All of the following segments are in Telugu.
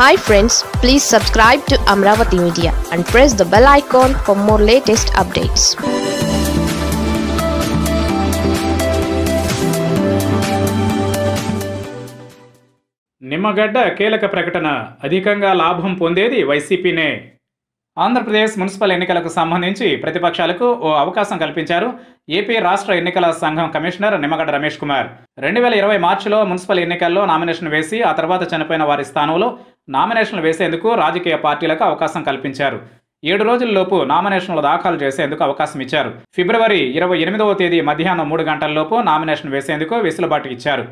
hi friends please subscribe to Amaravati media and press the bell icon for more latest updates Nimmagadda కీలక ప్రకటన అధికంగా లాభం పొందేది వైసీపీనే ఆంధ్రప్రదేశ్ మున్సిపల్ ఎన్నికలకు సంబంధించి ప్రతిపక్షాలకు ఓ అవకాశం కల్పించారు ఏపీ రాష్ట్ర ఎన్నికల సంఘం కమిషనర్ నిమ్మగడ్డ రమేష్ కుమార్ రెండు వేల ఇరవై మార్చిలో మున్సిపల్ ఎన్నికల్లో నామినేషన్ వేసి ఆ తర్వాత చనిపోయిన వారి స్థానంలో నామినేషన్లు వేసేందుకు రాజకీయ పార్టీలకు అవకాశం కల్పించారు ఏడు రోజుల్లోపు నామినేషన్లు దాఖలు చేసేందుకు అవకాశం ఇచ్చారు ఫిబ్రవరి ఇరవై ఎనిమిదవ తేదీ మధ్యాహ్నం మూడు గంటల్లోపు నామినేషన్ వేసేందుకు వెసులుబాటు ఇచ్చారు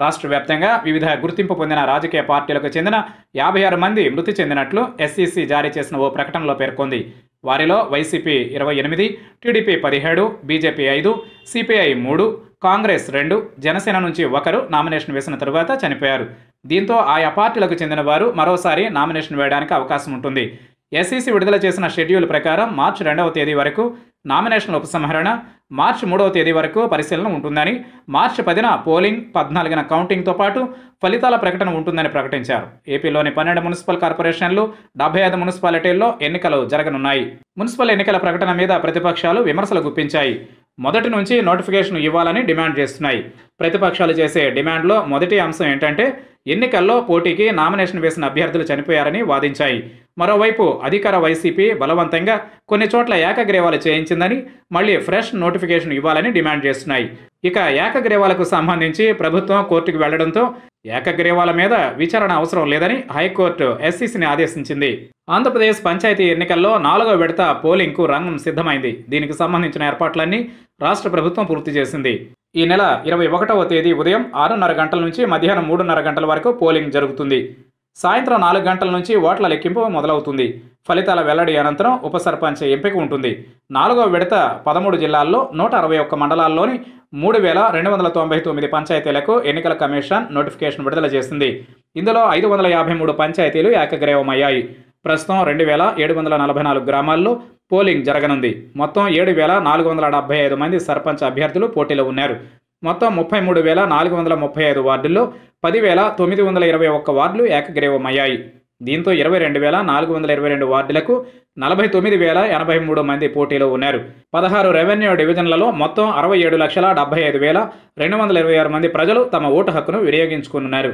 రాష్ట్ర వ్యాప్తంగా వివిధ గుర్తింపు పొందిన రాజకీయ పార్టీలకు చెందిన యాభై ఆరు మంది మృతి చెందినట్లు ఎస్ఈసి జారీ చేసిన ఓ ప్రకటనలో పేర్కొంది వారిలో వైసీపీ ఇరవై ఎనిమిది టీడీపీ పదిహేడు బీజేపీ ఐదు సిపిఐ మూడు కాంగ్రెస్ రెండు జనసేన నుంచి ఒకరు నామినేషన్ వేసిన తరువాత చనిపోయారు దీంతో ఆయా పార్టీలకు చెందిన వారు మరోసారి నామినేషన్ వేయడానికి అవకాశం ఉంటుంది ఎస్ఈసి విడుదల చేసిన షెడ్యూల్ ప్రకారం మార్చి రెండవ తేదీ వరకు నామినేషన్ల ఉపసంహరణ మార్చి మూడవ తేదీ వరకు పరిశీలన ఉంటుందని మార్చి పదిన పోలింగ్ పద్నాలుగున కౌంటింగ్తో పాటు ఫలితాల ప్రకటన ఉంటుందని ప్రకటించారు ఏపీలోని పన్నెండు మున్సిపల్ కార్పొరేషన్లు డెబ్బై ఐదు మున్సిపాలిటీల్లో ఎన్నికలు జరగనున్నాయి మున్సిపల్ ఎన్నికల ప్రకటన మీద ప్రతిపక్షాలు విమర్శలు గుప్పించాయి మొదటి నుంచి నోటిఫికేషన్ ఇవ్వాలని డిమాండ్ చేస్తున్నాయి ప్రతిపక్షాలు చేసే డిమాండ్లో మొదటి అంశం ఏంటంటే ఎన్నికల్లో పోటీకి నామినేషన్ వేసిన అభ్యర్థులు చనిపోయారని వాదించాయి మరోవైపు అధికార వైసీపీ బలవంతంగా కొన్ని చోట్ల ఏకగ్రీవాలు చేయించిందని మళ్లీ ఫ్రెష్ నోటిఫికేషన్ ఇవ్వాలని డిమాండ్ చేస్తున్నాయి ఇక ఏకగ్రీవాలకు సంబంధించి ప్రభుత్వం కోర్టుకు వెళ్లడంతో ఏకగ్రీవాల మీద విచారణ అవసరం లేదని హైకోర్టు ఎస్సీసీని ఆదేశించింది ఆంధ్రప్రదేశ్ పంచాయతీ ఎన్నికల్లో నాలుగో విడత పోలింగ్కు రంగం సిద్ధమైంది దీనికి సంబంధించిన ఏర్పాట్లన్నీ రాష్ట్ర ప్రభుత్వం పూర్తి చేసింది ఈ నెల ఇరవై ఒకటవ తేదీ ఉదయం ఆరున్నర గంటల నుంచి మధ్యాహ్నం మూడున్నర గంటల వరకు పోలింగ్ జరుగుతుంది సాయంత్రం నాలుగు గంటల నుంచి ఓట్ల లెక్కింపు మొదలవుతుంది ఫలితాల వెల్లడి అనంతరం ఉప సర్పంచ్ ఎంపిక ఉంటుంది నాలుగో విడత పదమూడు జిల్లాల్లో నూట అరవై ఒక్క మండలాల్లోని మూడు వేల రెండు వందల తొంభై తొమ్మిది పంచాయతీలకు ఎన్నికల కమిషన్ నోటిఫికేషన్ విడుదల చేసింది ఇందులో ఐదు వందల యాభై మూడు పంచాయతీలు ఏకగ్రీవమయ్యాయి ప్రస్తుతం రెండు వేల ఏడు వందల నలభై నాలుగు గ్రామాల్లో పోలింగ్ జరగనుంది మొత్తం ఏడు వేల నాలుగు వందల డెబ్బై ఐదు మంది సర్పంచ్ అభ్యర్థులు పోటీలో ఉన్నారు మొత్తం ముప్పై మూడు వేల నాలుగు వందల ముప్పై ఐదు వార్డుల్లో పదివేల తొమ్మిది వందల ఇరవై ఒక్క వార్డులు ఏకగ్రీవమయ్యాయి దీంతో ఇరవై రెండు వేల నాలుగు వందల ఇరవై రెండు వార్డులకు నలభై తొమ్మిది వేల ఎనభై మూడు మంది పోటీలో ఉన్నారు పదహారు రెవెన్యూ డివిజన్లలో మొత్తం అరవై ఏడు లక్షల డెబ్బై ఐదు వేల రెండు వందల ఇరవై ఆరు మంది ప్రజలు తమ ఓటు హక్కును వినియోగించుకున్నారు